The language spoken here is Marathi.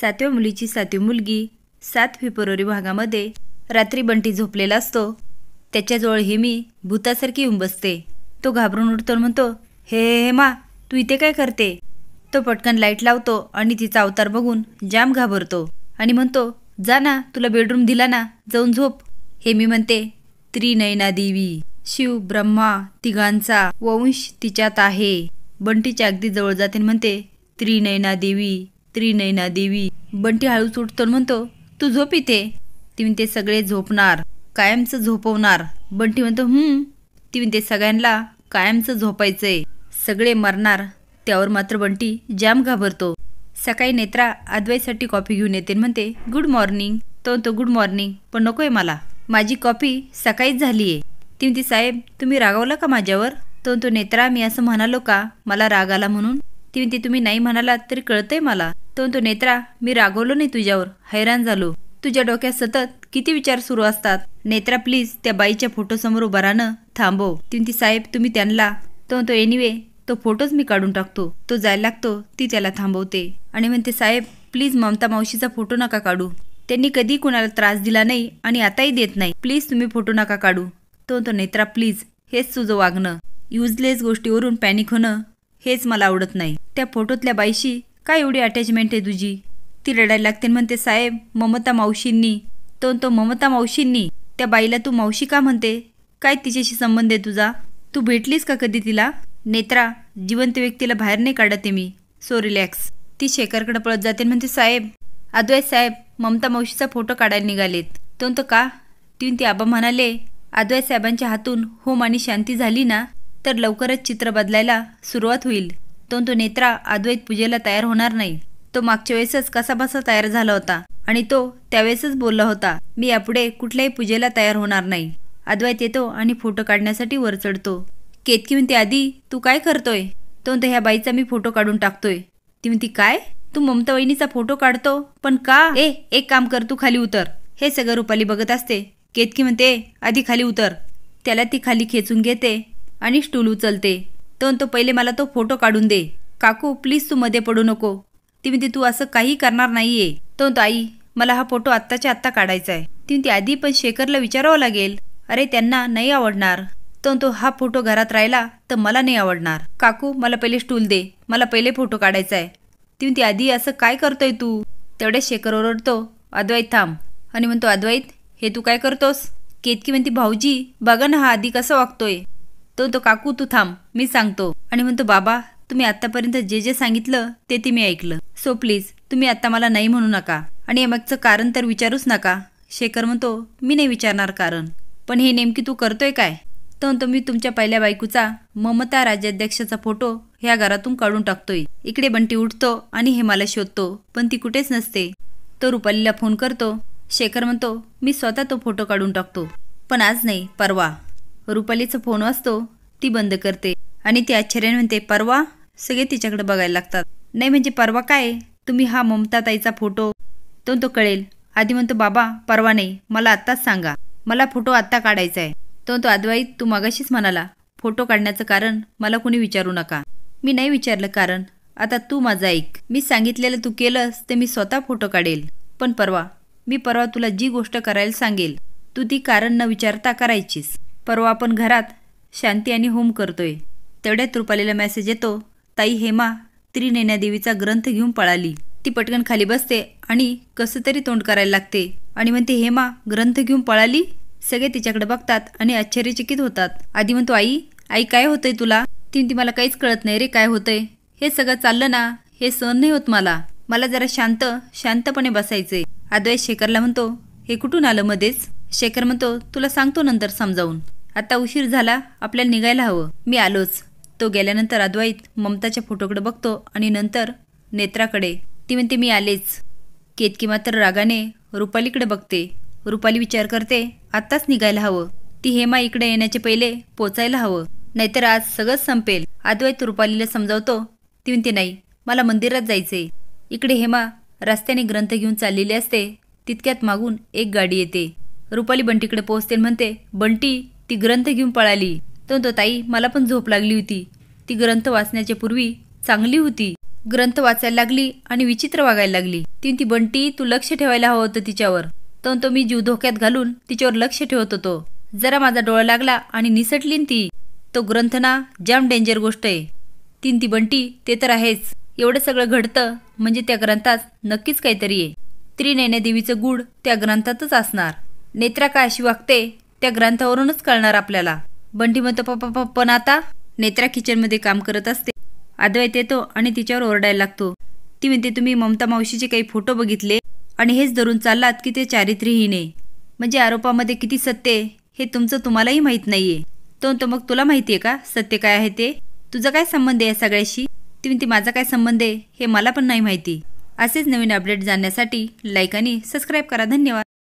सातव्या मुलीची सातवी मुलगी सात फेब्रुवारी भागामध्ये रात्री बंटी झोपलेला असतो त्याच्याजवळ हे मी भूतासारखी येऊन बसते तो घाबरून उठतो म्हणतो हे हे मा तू इथे काय करते तो पटकन लाईट लावतो आणि तिचा अवतार बघून जाम घाबरतो आणि म्हणतो जा ना तुला बेडरूम दिला ना जाऊन झोप हे मी म्हणते त्रिनयना देवी शिव ब्रह्मा तिघांचा वंश तिच्यात आहे बंटीच्या अगदी जवळ जाते म्हणते त्रिनयना देवी त्रिनयना देवी बंटी हळूच सुटतो म्हणतो तू झोप इथे ती म्हणते सगळे झोपणार कायमचं झोपवणार बंटी म्हणतो हम्म ती ते सगळ्यांना कायमचं झोपायचंय सगळे मरणार त्यावर मात्र बंटी जाम घाबरतो सकाळी नेत्रा आदवाईसाठी कॉफी घेऊन येते म्हणते गुड मॉर्निंग तो तो गुड मॉर्निंग पण नकोय मला माझी कॉफी सकाळीच झाली आहे ती साहेब तुम्ही रागावला का माझ्यावर तो तो नेत्रा मी असं म्हणालो का मला राग आला म्हणून ती म्हणते तुम्ही नाही म्हणालात तरी कळतंय मला तो तो नेत्रा मी रागवलो नाही तुझ्यावर हैराण झालो तुझ्या डोक्यात सतत किती विचार सुरू असतात नेत्रा प्लीज त्या बाईच्या फोटो समोर राहणं थांबव ती साहेब तुम्ही त्यांना तो तो एनिवे तो फोटोच मी काढून टाकतो तो जायला लागतो ती त्याला थांबवते आणि म्हणते साहेब प्लीज ममता मावशीचा फोटो नका काढू त्यांनी कधी कुणाला त्रास दिला नाही आणि आताही देत नाही प्लीज तुम्ही फोटो नका काढू तो तो नेत्रा प्लीज हेच तुझं वागणं युजलेस गोष्टीवरून पॅनिक होणं हेच मला आवडत नाही त्या फोटोतल्या बाईशी काय एवढी अटॅचमेंट आहे तुझी ती रडायला लागते म्हणते साहेब ममता मावशींनी तो तो ममता मावशींनी त्या बाईला तू मावशी का म्हणते काय तिच्याशी संबंध आहे तुझा तू भेटलीस का कधी तिला नेत्रा जिवंत व्यक्तीला बाहेर नाही काढते मी सो रिलॅक्स ती शेखरकडे पळत जाते म्हणते साहेब आदोय साहेब ममता मावशीचा फोटो काढायला निघालेत तो तो का तिन ती आबा म्हणाले आदोय साहेबांच्या हातून होम आणि शांती झाली ना तर लवकरच चित्र बदलायला सुरुवात होईल तोंतु तो नेत्रा अद्वैत पूजेला तयार होणार नाही तो मागच्या वेळेसच कसाबसा तयार झाला होता आणि तो त्यावेळेसच बोलला होता मी यापुढे कुठल्याही पूजेला तयार होणार नाही अद्वैत येतो आणि फोटो काढण्यासाठी वर चढतो केतकी म्हणते आधी तू काय करतोय तो ह्या बाईचा मी फोटो काढून टाकतोय ती म्हणती काय तू ममता वहिनीचा फोटो काढतो पण का ए एक काम कर तू खाली उतर हे सगळं रुपाली बघत असते केतकी म्हणते आधी खाली उतर त्याला ती खाली खेचून घेते आणि स्टूल उचलते तर तो पहिले मला तो फोटो काढून दे काकू प्लीज तू मध्ये पडू नको ती तू असं काही करणार नाहीये आहे तो आई मला हा फोटो आत्ताच्या आत्ता काढायचा आहे ती आधी पण शेखरला विचारावं लागेल अरे त्यांना नाही आवडणार तर तो हा फोटो घरात राहिला तर मला नाही आवडणार काकू मला पहिले स्टूल दे मला पहिले फोटो काढायचा आहे ती आधी असं काय करतोय तू तेवढे शेखर ओरडतो अद्वैत थांब आणि म्हणतो अद्वैत हे तू काय करतोस केतकी म्हणते भाऊजी बघा ना हा आधी कसं वागतोय तो तो काकू तू थांब मी सांगतो आणि म्हणतो बाबा तुम्ही आतापर्यंत जे जे सांगितलं ते ते मी ऐकलं सो प्लीज तुम्ही आता मला नाही म्हणू नका आणि यामागचं कारण तर विचारूच नका शेखर म्हणतो मी नाही विचारणार कारण पण हे नेमकी तू करतोय काय तो म्हणतो मी तुमच्या पहिल्या बायकोचा ममता राज्याध्यक्षाचा फोटो ह्या घरातून काढून टाकतोय इकडे बंटी उठतो आणि हे मला शोधतो पण ती कुठेच नसते तो रुपालीला फोन करतो शेखर म्हणतो मी स्वतः तो फोटो काढून टाकतो पण आज नाही परवा रुपालीचा फोन वाजतो ती बंद करते आणि ती आश्चर्याने म्हणते परवा सगळे तिच्याकडे बघायला लागतात नाही म्हणजे परवा काय तुम्ही हा ममताताईचा फोटो तो तो कळेल आधी म्हणतो बाबा परवा नाही मला आत्ताच सांगा मला फोटो आत्ता काढायचा आहे तो तो आदवाई तू मागाशीच म्हणाला फोटो काढण्याचं कारण मला कोणी विचारू नका मी नाही विचारलं कारण आता तू माझा ऐक मी सांगितलेलं तू केलंस ते मी स्वतः फोटो काढेल पण परवा मी परवा तुला जी गोष्ट करायला सांगेल तू ती कारण न विचारता करायचीस परवा आपण घरात शांती आणि होम करतोय तेवढ्या तृपालीला मेसेज येतो ताई हेमा त्रिनेण्यादेवीचा ग्रंथ घेऊन पळाली ती पटकन खाली बसते आणि कसं तरी तोंड करायला लागते आणि म्हणते हेमा ग्रंथ घेऊन पळाली सगळे तिच्याकडे बघतात आणि आश्चर्यचकित होतात आधी म्हणतो आई आई काय होतंय तुला ती ती मला काहीच कळत नाही रे काय होतंय हे सगळं चाललं ना हे सहन नाही होत मला मला जरा शांत शांतपणे बसायचंय आदवय शेखरला म्हणतो हे कुठून आलं मध्येच शेखर म्हणतो तुला सांगतो नंतर समजावून आता उशीर झाला आपल्याला निघायला हवं मी आलोच तो गेल्यानंतर अद्वैत ममताच्या फोटोकडे बघतो आणि नंतर नेत्राकडे ती म्हणते मी आलेच केतकी मात्र रागाने रुपालीकडे बघते रुपाली विचार करते आत्ताच निघायला हवं ती हेमा इकडे येण्याचे पहिले पोचायला हवं नाहीतर आज सगळंच संपेल अद्वैत रुपालीला समजावतो ती म्हणते नाही मला मंदिरात जायचे इकडे हेमा रस्त्याने ग्रंथ घेऊन चाललेली असते तितक्यात मागून एक गाडी येते रुपाली बंटीकडे पोहोचते म्हणते बंटी ती ग्रंथ घेऊन पळाली तर तो ताई मला पण झोप लागली होती ती ग्रंथ वाचण्याच्या पूर्वी चांगली होती ग्रंथ वाचायला लागली आणि विचित्र वागायला लागली ती ती बंटी तू लक्ष ठेवायला हवं होतं तिच्यावर तो तो मी जीव धोक्यात घालून तिच्यावर लक्ष ठेवत होतो जरा माझा डोळा लागला आणि निसटली ती तो ग्रंथ ना जाम डेंजर गोष्ट आहे तीन ती बंटी ते तर आहेच एवढं सगळं घडतं म्हणजे त्या ग्रंथात नक्कीच काहीतरी आहे त्रिनयनादेवीचं देवीचं गुड त्या ग्रंथातच असणार नेत्रा काय अशी वागते त्या ग्रंथावरूनच कळणार आपल्याला बंटी म्हणतो पप्पा पण आता नेत्रा किचनमध्ये काम करत असते अद्वैत येतो आणि तिच्यावर ओरडायला लागतो ती म्हणते तुम्ही ममता मावशीचे काही फोटो बघितले आणि हेच धरून चाललात की ते चारित्र्यहीन आहे म्हणजे आरोपामध्ये किती सत्य हे तुमचं तुम्हालाही माहीत नाहीये तो मग तुला माहिती आहे का सत्य काय आहे ते तुझा काय संबंध आहे या सगळ्याशी ती म्हणते माझा काय संबंध आहे हे मला पण नाही माहिती असेच नवीन अपडेट जाणण्यासाठी लाईक आणि सबस्क्राईब करा धन्यवाद